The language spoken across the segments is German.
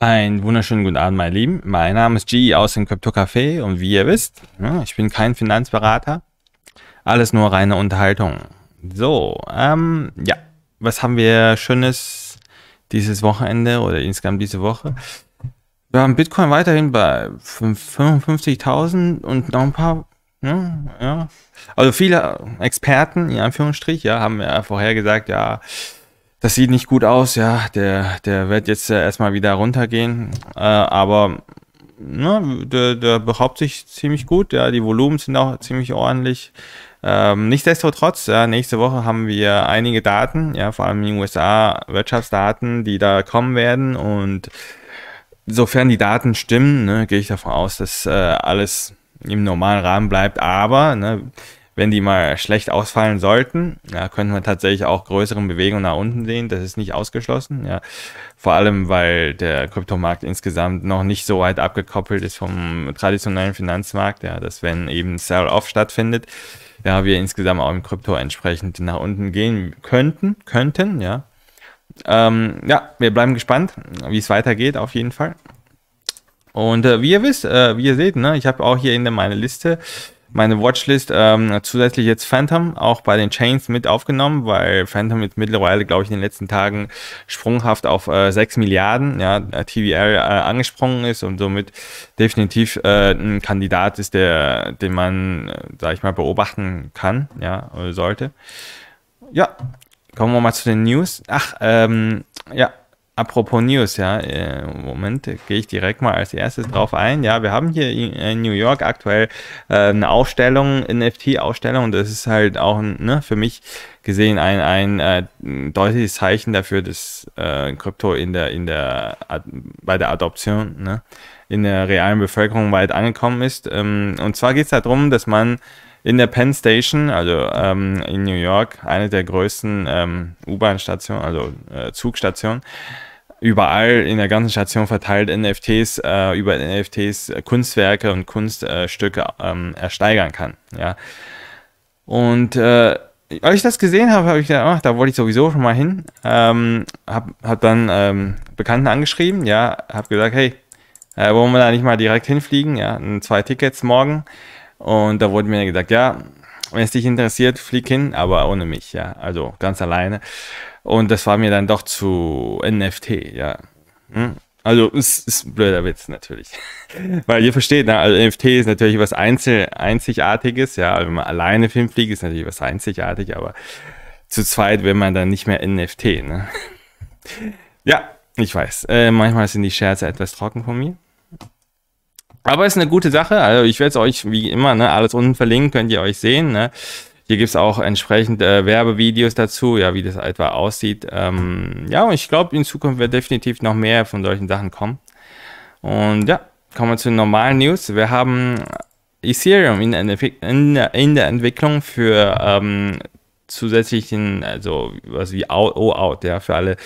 Einen wunderschönen guten Abend, meine Lieben. Mein Name ist G aus dem Crypto Café und wie ihr wisst, ne, ich bin kein Finanzberater. Alles nur reine Unterhaltung. So, ähm, ja, was haben wir Schönes dieses Wochenende oder insgesamt diese Woche? Wir haben Bitcoin weiterhin bei 55.000 und noch ein paar, ja, ne, ja. Also viele Experten, in Anführungsstrich, ja, haben ja vorher gesagt, ja, das sieht nicht gut aus, ja, der, der wird jetzt äh, erstmal wieder runtergehen, äh, aber ne, der, der behauptet sich ziemlich gut, ja, die Volumen sind auch ziemlich ordentlich. Ähm, nichtsdestotrotz, ja, nächste Woche haben wir einige Daten, ja, vor allem in den USA, Wirtschaftsdaten, die da kommen werden und sofern die Daten stimmen, ne, gehe ich davon aus, dass äh, alles im normalen Rahmen bleibt, aber ne, wenn die mal schlecht ausfallen sollten, ja, könnte man tatsächlich auch größeren Bewegungen nach unten sehen. Das ist nicht ausgeschlossen. Ja. Vor allem, weil der Kryptomarkt insgesamt noch nicht so weit abgekoppelt ist vom traditionellen Finanzmarkt, ja, dass wenn eben Sell-Off stattfindet, ja, wir insgesamt auch im Krypto entsprechend nach unten gehen könnten, könnten, ja. Ähm, ja, wir bleiben gespannt, wie es weitergeht, auf jeden Fall. Und äh, wie ihr wisst, äh, wie ihr seht, ne, ich habe auch hier in der meine Liste meine Watchlist ähm, zusätzlich jetzt Phantom auch bei den Chains mit aufgenommen, weil Phantom jetzt mittlerweile, glaube ich, in den letzten Tagen sprunghaft auf äh, 6 Milliarden ja, äh, TVR äh, angesprungen ist und somit definitiv äh, ein Kandidat ist, der, den man, äh, sag ich mal, beobachten kann, ja, oder sollte. Ja, kommen wir mal zu den News. Ach, ähm, ja, apropos News, ja, äh, Moment, gehe ich direkt mal als erstes drauf ein. Ja, wir haben hier in New York aktuell äh, eine Ausstellung, NFT-Ausstellung, das ist halt auch ne, für mich gesehen ein, ein äh, deutliches Zeichen dafür, dass äh, Krypto in der, in der, bei der Adoption, ne, in der realen Bevölkerung weit angekommen ist. Ähm, und zwar geht es darum, dass man in der Penn Station, also ähm, in New York, eine der größten ähm, U-Bahn-Stationen, also äh, Zugstationen, überall in der ganzen Station verteilt NFTs, äh, über NFTs äh, Kunstwerke und Kunststücke ähm, ersteigern kann. Ja. Und äh, als ich das gesehen habe, habe ich gedacht, ach, da wollte ich sowieso schon mal hin. Ähm, hab, hab dann ähm, Bekannten angeschrieben, ja, hab gesagt, hey, äh, wollen wir da nicht mal direkt hinfliegen? Ja, zwei Tickets morgen. Und da wurde mir gesagt, ja, wenn es dich interessiert, flieg hin, aber ohne mich, ja. Also ganz alleine. Und das war mir dann doch zu NFT, ja. Hm? Also ist, ist ein blöder Witz natürlich. Weil ihr versteht, ne? also NFT ist natürlich was Einzel Einzigartiges, ja. wenn man alleine Film fliegt, ist natürlich was einzigartig, aber zu zweit will man dann nicht mehr NFT, ne? ja, ich weiß. Äh, manchmal sind die Scherze etwas trocken von mir. Aber ist eine gute Sache. Also ich werde es euch wie immer, ne, alles unten verlinken, könnt ihr euch sehen. Ne? Hier gibt es auch entsprechend äh, Werbevideos dazu, ja, wie das etwa aussieht. Ähm, ja, und ich glaube, in Zukunft wird definitiv noch mehr von solchen Sachen kommen. Und ja, kommen wir zu den normalen News. Wir haben Ethereum in, in, in der Entwicklung für ähm, zusätzlichen, also was wie Out, O-Out, ja, für alle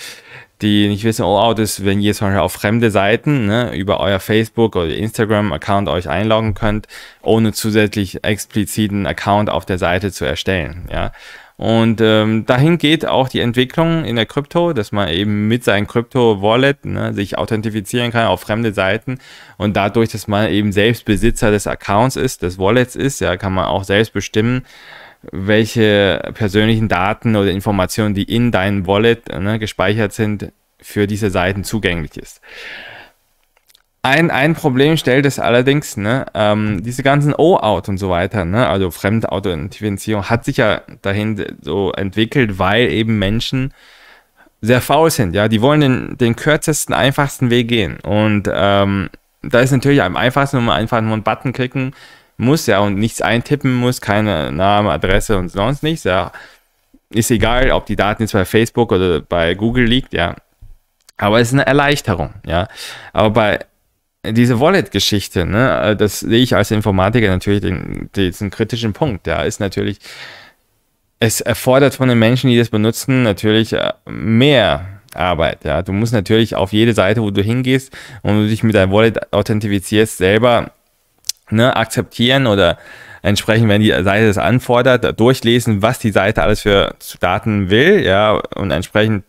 die nicht wissen, oh, oh das, wenn ihr zum Beispiel auf fremde Seiten ne, über euer Facebook oder Instagram-Account euch einloggen könnt, ohne zusätzlich expliziten Account auf der Seite zu erstellen. Ja. Und ähm, dahin geht auch die Entwicklung in der Krypto, dass man eben mit seinem Krypto-Wallet ne, sich authentifizieren kann auf fremde Seiten und dadurch, dass man eben selbst Besitzer des Accounts ist, des Wallets ist, ja, kann man auch selbst bestimmen, welche persönlichen Daten oder Informationen, die in deinem Wallet ne, gespeichert sind, für diese Seiten zugänglich ist. Ein, ein Problem stellt es allerdings, ne, ähm, diese ganzen O-Out und so weiter, ne, also Fremdautoidentifizierung hat sich ja dahin so entwickelt, weil eben Menschen sehr faul sind, ja, die wollen den, den kürzesten, einfachsten Weg gehen und ähm, da ist natürlich am einfachsten, wenn man einfach nur einen Button klicken, muss ja und nichts eintippen muss, keine Name, Adresse und sonst nichts. Ja. Ist egal, ob die Daten jetzt bei Facebook oder bei Google liegt, ja. Aber es ist eine Erleichterung, ja. Aber bei dieser Wallet-Geschichte, ne, äh, das sehe ich als Informatiker natürlich den, diesen kritischen Punkt. Ja, ist natürlich, es erfordert von den Menschen, die das benutzen, natürlich äh, mehr Arbeit. Ja, du musst natürlich auf jede Seite, wo du hingehst und du dich mit deinem Wallet authentifizierst, selber ne, akzeptieren oder entsprechend, wenn die Seite das anfordert, durchlesen, was die Seite alles für Daten will, ja, und entsprechend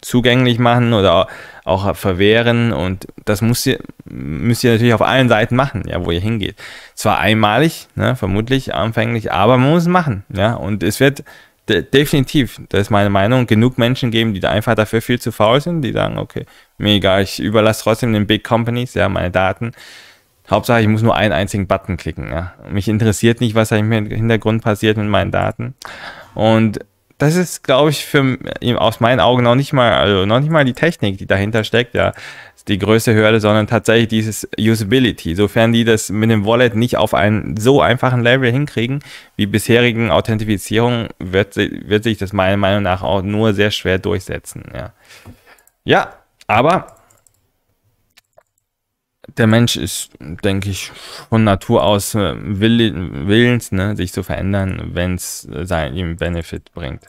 zugänglich machen oder auch verwehren und das müsst ihr, müsst ihr natürlich auf allen Seiten machen, ja, wo ihr hingeht. Zwar einmalig, ne, vermutlich anfänglich, aber man muss es machen, ja, und es wird de definitiv, das ist meine Meinung, genug Menschen geben, die da einfach dafür viel zu faul sind, die sagen, okay, mir egal, ich überlasse trotzdem den Big Companies, ja, meine Daten Hauptsache, ich muss nur einen einzigen Button klicken. Ja. Mich interessiert nicht, was im Hintergrund passiert mit meinen Daten. Und das ist, glaube ich, für, aus meinen Augen noch nicht mal, also noch nicht mal die Technik, die dahinter steckt, ja, die größte Hürde, sondern tatsächlich dieses Usability. Sofern die das mit dem Wallet nicht auf einen so einfachen Level hinkriegen, wie bisherigen Authentifizierungen, wird, wird sich das meiner Meinung nach auch nur sehr schwer durchsetzen, ja. Ja, aber der Mensch ist, denke ich, von Natur aus äh, will, willens, ne, sich zu verändern, wenn es äh, ihm Benefit bringt.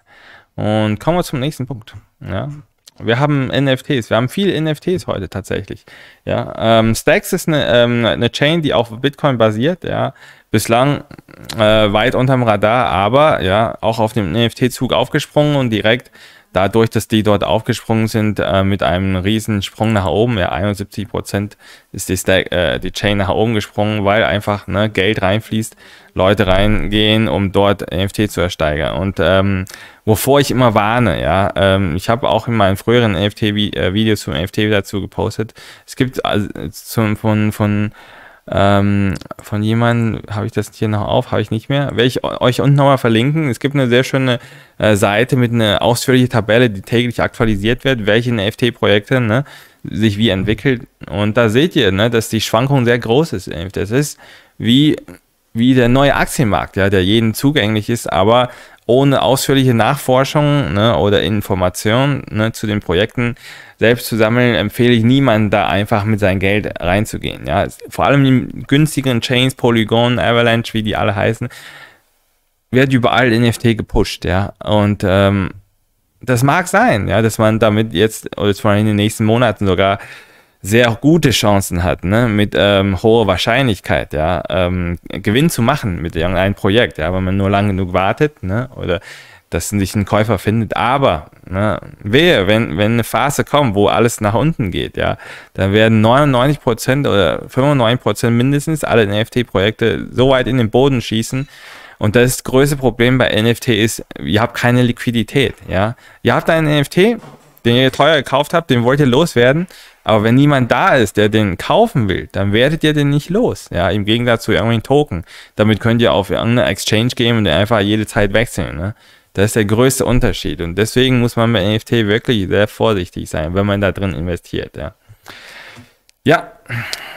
Und kommen wir zum nächsten Punkt. Ja. Wir haben NFTs, wir haben viele NFTs heute tatsächlich. Ja. Ähm, Stacks ist eine, ähm, eine Chain, die auf Bitcoin basiert. Ja. Bislang äh, weit unterm Radar, aber ja, auch auf dem NFT-Zug aufgesprungen und direkt dadurch, dass die dort aufgesprungen sind, äh, mit einem riesen Sprung nach oben, ja, 71 Prozent ist die, Stack, äh, die Chain nach oben gesprungen, weil einfach ne, Geld reinfließt, Leute reingehen, um dort NFT zu ersteigern. Und ähm, wovor ich immer warne, ja, ähm, ich habe auch in meinen früheren NFT-Videos äh, zum NFT dazu gepostet. Es gibt also, zum, von, von ähm, von jemandem habe ich das hier noch auf, habe ich nicht mehr. Werde ich euch unten nochmal verlinken. Es gibt eine sehr schöne äh, Seite mit einer ausführlichen Tabelle, die täglich aktualisiert wird, welche NFT-Projekte ne, sich wie entwickeln. Und da seht ihr, ne, dass die Schwankung sehr groß ist. Das ist wie, wie der neue Aktienmarkt, ja, der jeden zugänglich ist, aber ohne ausführliche Nachforschung ne, oder Informationen ne, zu den Projekten selbst zu sammeln, empfehle ich niemandem, da einfach mit seinem Geld reinzugehen. Ja. Vor allem in günstigeren Chains, Polygon, Avalanche, wie die alle heißen, wird überall NFT gepusht. Ja. Und ähm, das mag sein, ja, dass man damit jetzt oder vor allem in den nächsten Monaten sogar sehr gute Chancen hat, ne, mit ähm, hoher Wahrscheinlichkeit, ja, ähm, Gewinn zu machen mit irgendeinem Projekt, ja, wenn man nur lang genug wartet, ne, oder dass sich ein Käufer findet. Aber ne, wehe, wenn, wenn eine Phase kommt, wo alles nach unten geht, ja, dann werden 99% oder 95% mindestens alle NFT-Projekte so weit in den Boden schießen. Und das größte Problem bei NFT ist, ihr habt keine Liquidität, ja. Ihr habt einen NFT, den ihr teuer gekauft habt, den wollt ihr loswerden aber wenn niemand da ist, der den kaufen will, dann werdet ihr den nicht los. Ja, im Gegensatz zu irgendwelchen Token. Damit könnt ihr auf irgendeine Exchange gehen und einfach jede Zeit wechseln. Ne? Das ist der größte Unterschied. Und deswegen muss man mit NFT wirklich sehr vorsichtig sein, wenn man da drin investiert. Ja, ja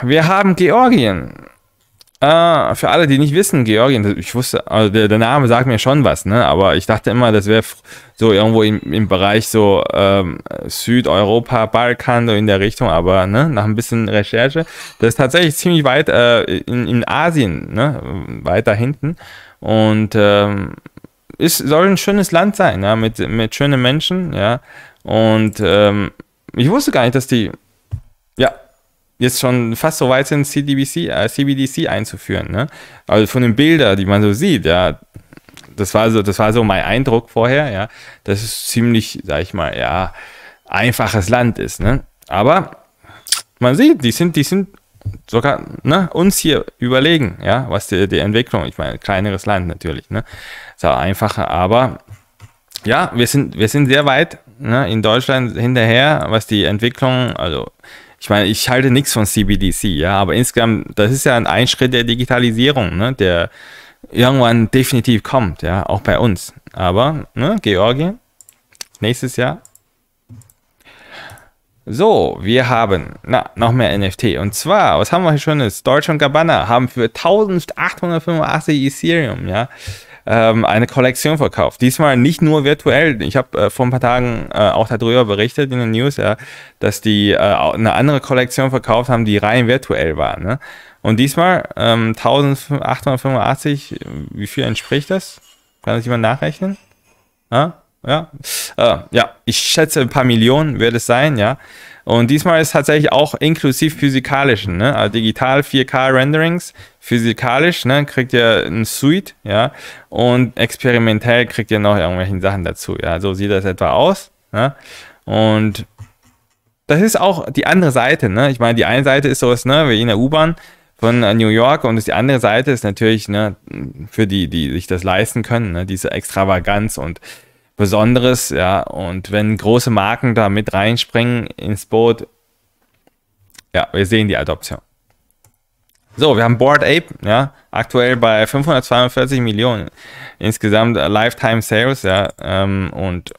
wir haben Georgien. Ah, für alle, die nicht wissen, Georgien, ich wusste, also der, der Name sagt mir schon was, ne? Aber ich dachte immer, das wäre so irgendwo im, im Bereich so ähm, Südeuropa, Balkan, so in der Richtung, aber ne, nach ein bisschen Recherche, das ist tatsächlich ziemlich weit äh, in, in Asien, ne? Weiter hinten. Und ähm, ist, soll ein schönes Land sein, ja, mit, mit schönen Menschen, ja. Und ähm, ich wusste gar nicht, dass die jetzt schon fast so weit sind, CDBC, äh, CBDC einzuführen. Ne? Also von den Bildern, die man so sieht, ja, das war so, das war so mein Eindruck vorher, ja, dass es ziemlich, sag ich mal, ja, einfaches Land ist. Ne? Aber man sieht, die sind, die sind sogar ne, uns hier überlegen, ja, was die, die Entwicklung, ich meine, kleineres Land natürlich, ne, ist auch einfacher, aber ja, wir sind, wir sind sehr weit ne, in Deutschland hinterher, was die Entwicklung, also ich meine, ich halte nichts von CBDC, ja, aber insgesamt, das ist ja ein Einschritt der Digitalisierung, ne, der irgendwann definitiv kommt, ja, auch bei uns. Aber, ne, Georgien, nächstes Jahr. So, wir haben, na, noch mehr NFT. Und zwar, was haben wir hier Schönes? Deutsch und Gabbana haben für 1885 Ethereum, ja, ähm, eine Kollektion verkauft. Diesmal nicht nur virtuell. Ich habe äh, vor ein paar Tagen äh, auch darüber berichtet in den News, ja, dass die äh, eine andere Kollektion verkauft haben, die rein virtuell war. Ne? Und diesmal ähm, 1885, wie viel entspricht das? Kann das jemand nachrechnen? Ja, ja, äh, ja. ich schätze, ein paar Millionen wird es sein, ja. Und diesmal ist tatsächlich auch inklusiv physikalischen, ne? also digital 4K-Renderings, physikalisch ne? kriegt ihr ein Suite, ja, und experimentell kriegt ihr noch irgendwelchen Sachen dazu, ja, so sieht das etwa aus, ne? und das ist auch die andere Seite, ne? ich meine, die eine Seite ist sowas, ne, wie in der U-Bahn, von äh, New York und die andere Seite ist natürlich ne, für die, die sich das leisten können, ne, diese Extravaganz und Besonderes, ja. Und wenn große Marken da mit reinspringen ins Boot, ja, wir sehen die Adoption. So, wir haben Board Ape, ja, aktuell bei 542 Millionen insgesamt äh, Lifetime Sales, ja, ähm, und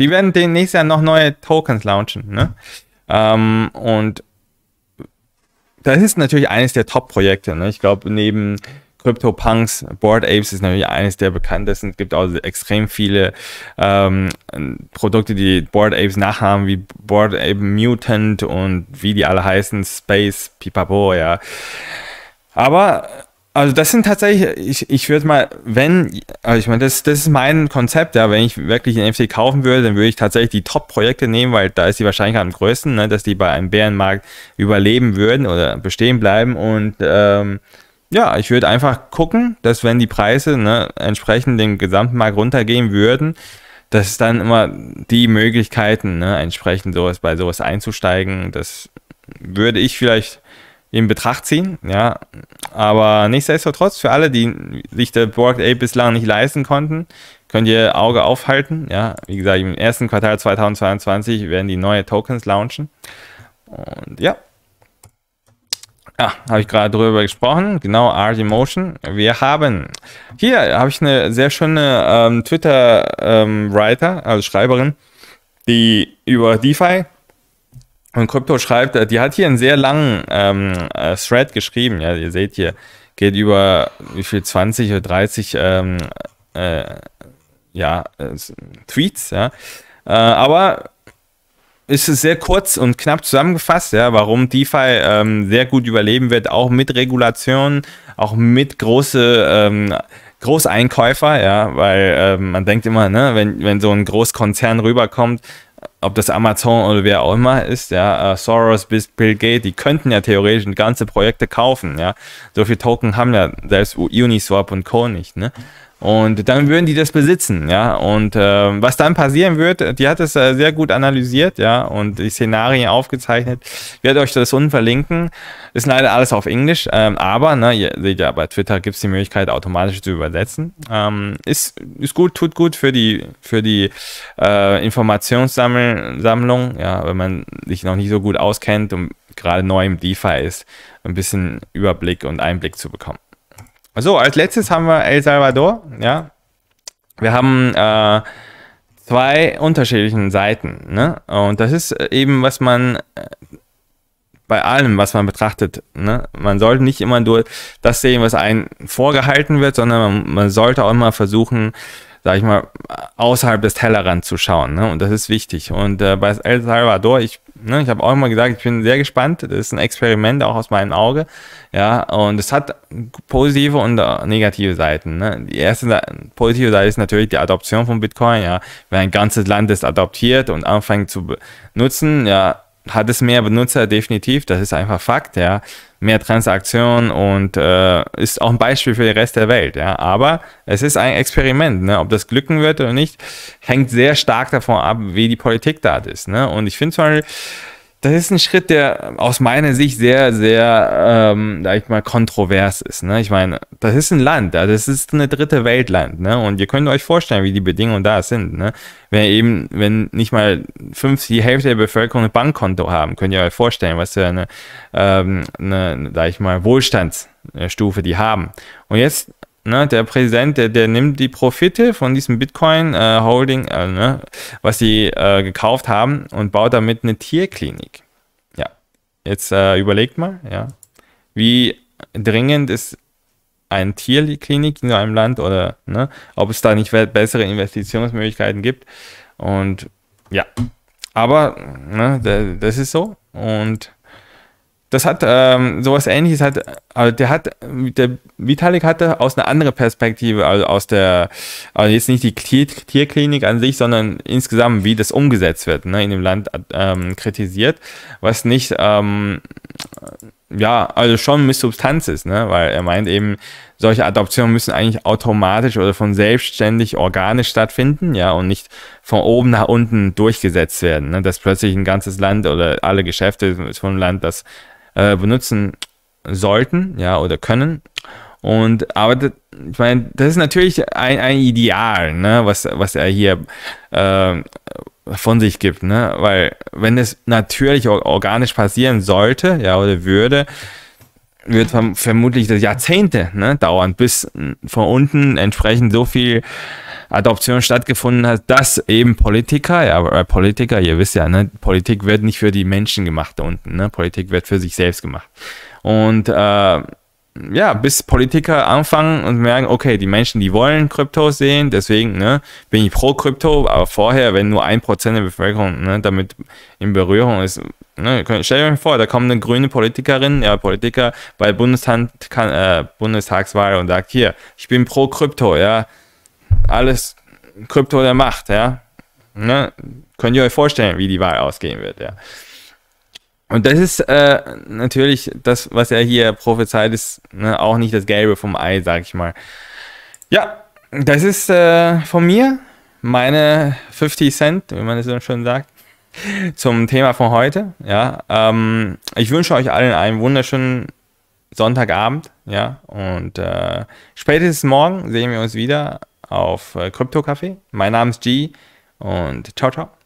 die werden demnächst ja noch neue Tokens launchen, ne? Ähm, und das ist natürlich eines der Top-Projekte, ne? Ich glaube, neben CryptoPunks, Board Apes ist natürlich eines der bekanntesten. Es gibt auch extrem viele ähm, Produkte, die Board Apes nachhaben, wie Board Ape Mutant und wie die alle heißen, Space, Pipapo, ja. Aber also das sind tatsächlich, ich, ich würde mal, wenn, also ich meine, das, das ist mein Konzept, ja, wenn ich wirklich einen NFT kaufen würde, dann würde ich tatsächlich die Top-Projekte nehmen, weil da ist die Wahrscheinlichkeit am größten, ne, dass die bei einem Bärenmarkt überleben würden oder bestehen bleiben und ähm, ja, ich würde einfach gucken, dass wenn die Preise ne, entsprechend dem Markt runtergehen würden, dass dann immer die Möglichkeiten ne, entsprechend sowas bei sowas einzusteigen, das würde ich vielleicht in Betracht ziehen, ja. Aber nichtsdestotrotz, für alle, die sich der Borg A bislang nicht leisten konnten, könnt ihr Auge aufhalten, ja. Wie gesagt, im ersten Quartal 2022 werden die neue Tokens launchen. Und ja, ja, habe ich gerade drüber gesprochen. Genau, RG Motion. Wir haben hier habe ich eine sehr schöne ähm, Twitter ähm, Writer, also Schreiberin, die über DeFi und Krypto schreibt. Die hat hier einen sehr langen ähm, äh, Thread geschrieben. Ja, ihr seht hier geht über wie viel 20 oder 30 ähm, äh, ja, äh, Tweets. Ja, äh, aber ist es sehr kurz und knapp zusammengefasst, ja, warum DeFi ähm, sehr gut überleben wird, auch mit Regulationen, auch mit große ähm, Großeinkäufer, ja, weil ähm, man denkt immer, ne, wenn, wenn so ein Großkonzern rüberkommt, ob das Amazon oder wer auch immer ist, ja, äh, Soros bis Bill Gates, die könnten ja theoretisch ganze Projekte kaufen, ja. So viele Token haben ja selbst Uniswap und Co. nicht, ne? Und dann würden die das besitzen, ja. Und äh, was dann passieren wird, die hat es äh, sehr gut analysiert, ja, und die Szenarien aufgezeichnet. Ich werde euch das unten verlinken. Ist leider alles auf Englisch, ähm, aber, ne, ihr seht ja, bei Twitter gibt es die Möglichkeit, automatisch zu übersetzen. Ähm, ist, ist gut, tut gut für die, für die äh, Informationssammlung Sammelsammlung, ja, wenn man sich noch nicht so gut auskennt und gerade neu im DeFi ist, ein bisschen Überblick und Einblick zu bekommen. So, als letztes haben wir El Salvador, ja. Wir haben äh, zwei unterschiedlichen Seiten, ne? Und das ist eben, was man äh, bei allem, was man betrachtet. Ne? Man sollte nicht immer nur das sehen, was einem vorgehalten wird, sondern man, man sollte auch immer versuchen, sag ich mal, außerhalb des Tellerrands zu schauen. Ne? Und das ist wichtig. Und äh, bei El Salvador, ich, ne, ich habe auch immer gesagt, ich bin sehr gespannt. Das ist ein Experiment auch aus meinem Auge. Ja, und es hat positive und äh, negative Seiten. Ne? Die erste positive Seite ist natürlich die Adoption von Bitcoin. Ja, wenn ein ganzes Land es adoptiert und anfängt zu nutzen, ja, hat es mehr Benutzer, definitiv, das ist einfach Fakt, ja. Mehr Transaktionen und äh, ist auch ein Beispiel für den Rest der Welt, ja. Aber es ist ein Experiment, ne? ob das glücken wird oder nicht, hängt sehr stark davon ab, wie die Politik da ist, ne. Und ich finde zum Beispiel, das ist ein Schritt, der aus meiner Sicht sehr, sehr, ähm, sag ich mal, kontrovers ist. Ne? Ich meine, das ist ein Land, das ist eine dritte Weltland, ne? Und ihr könnt euch vorstellen, wie die Bedingungen da sind, ne? Wenn eben, wenn nicht mal fünf, die Hälfte der Bevölkerung ein Bankkonto haben, könnt ihr euch vorstellen, was für eine, ähm, eine sag ich mal, Wohlstandsstufe die haben. Und jetzt ne, der Präsident, der, der nimmt die Profite von diesem Bitcoin-Holding, äh, äh, ne, was sie äh, gekauft haben und baut damit eine Tierklinik. Ja, jetzt äh, überlegt mal, ja, wie dringend ist eine Tierklinik in einem Land oder ne, ob es da nicht bessere Investitionsmöglichkeiten gibt. Und ja, aber ne, das ist so und das hat ähm, sowas ähnliches hat, also der hat, der Vitalik hatte aus einer anderen Perspektive, also aus der, also jetzt nicht die Tier Tierklinik an sich, sondern insgesamt, wie das umgesetzt wird, ne, in dem Land ähm, kritisiert, was nicht, ähm, ja, also schon mit Substanz ist, ne, weil er meint eben, solche Adoptionen müssen eigentlich automatisch oder von selbstständig organisch stattfinden, ja, und nicht von oben nach unten durchgesetzt werden, ne, dass plötzlich ein ganzes Land oder alle Geschäfte von einem Land das äh, benutzen sollten, ja, oder können. Und aber das, ich meine, das ist natürlich ein, ein Ideal, ne, was, was er hier äh, von sich gibt, ne? Weil wenn es natürlich organisch passieren sollte, ja, oder würde, wird vermutlich das Jahrzehnte ne, dauern, bis von unten entsprechend so viel Adoption stattgefunden hat, dass eben Politiker, ja, aber äh, Politiker, ihr wisst ja, ne, Politik wird nicht für die Menschen gemacht da unten, ne? Politik wird für sich selbst gemacht. Und äh, ja, bis Politiker anfangen und merken, okay, die Menschen, die wollen Kryptos sehen, deswegen ne, bin ich pro Krypto, aber vorher, wenn nur ein Prozent der Bevölkerung ne, damit in Berührung ist, ne, stell dir vor, da kommt eine grüne Politikerin, ja, Politiker bei Bundestag, kann, äh, Bundestagswahl und sagt, hier, ich bin pro Krypto, ja, alles Krypto der Macht, ja. Ne? Könnt ihr euch vorstellen, wie die Wahl ausgehen wird, ja. Und das ist äh, natürlich das, was er hier prophezeit, ist ne? auch nicht das Gelbe vom Ei, sag ich mal. Ja, das ist äh, von mir meine 50 Cent, wie man es so schön sagt, zum Thema von heute. Ja, ähm, ich wünsche euch allen einen wunderschönen Sonntagabend. Ja, und äh, spätestens morgen sehen wir uns wieder auf Krypto äh, Café. Mein Name ist G und ciao, ciao.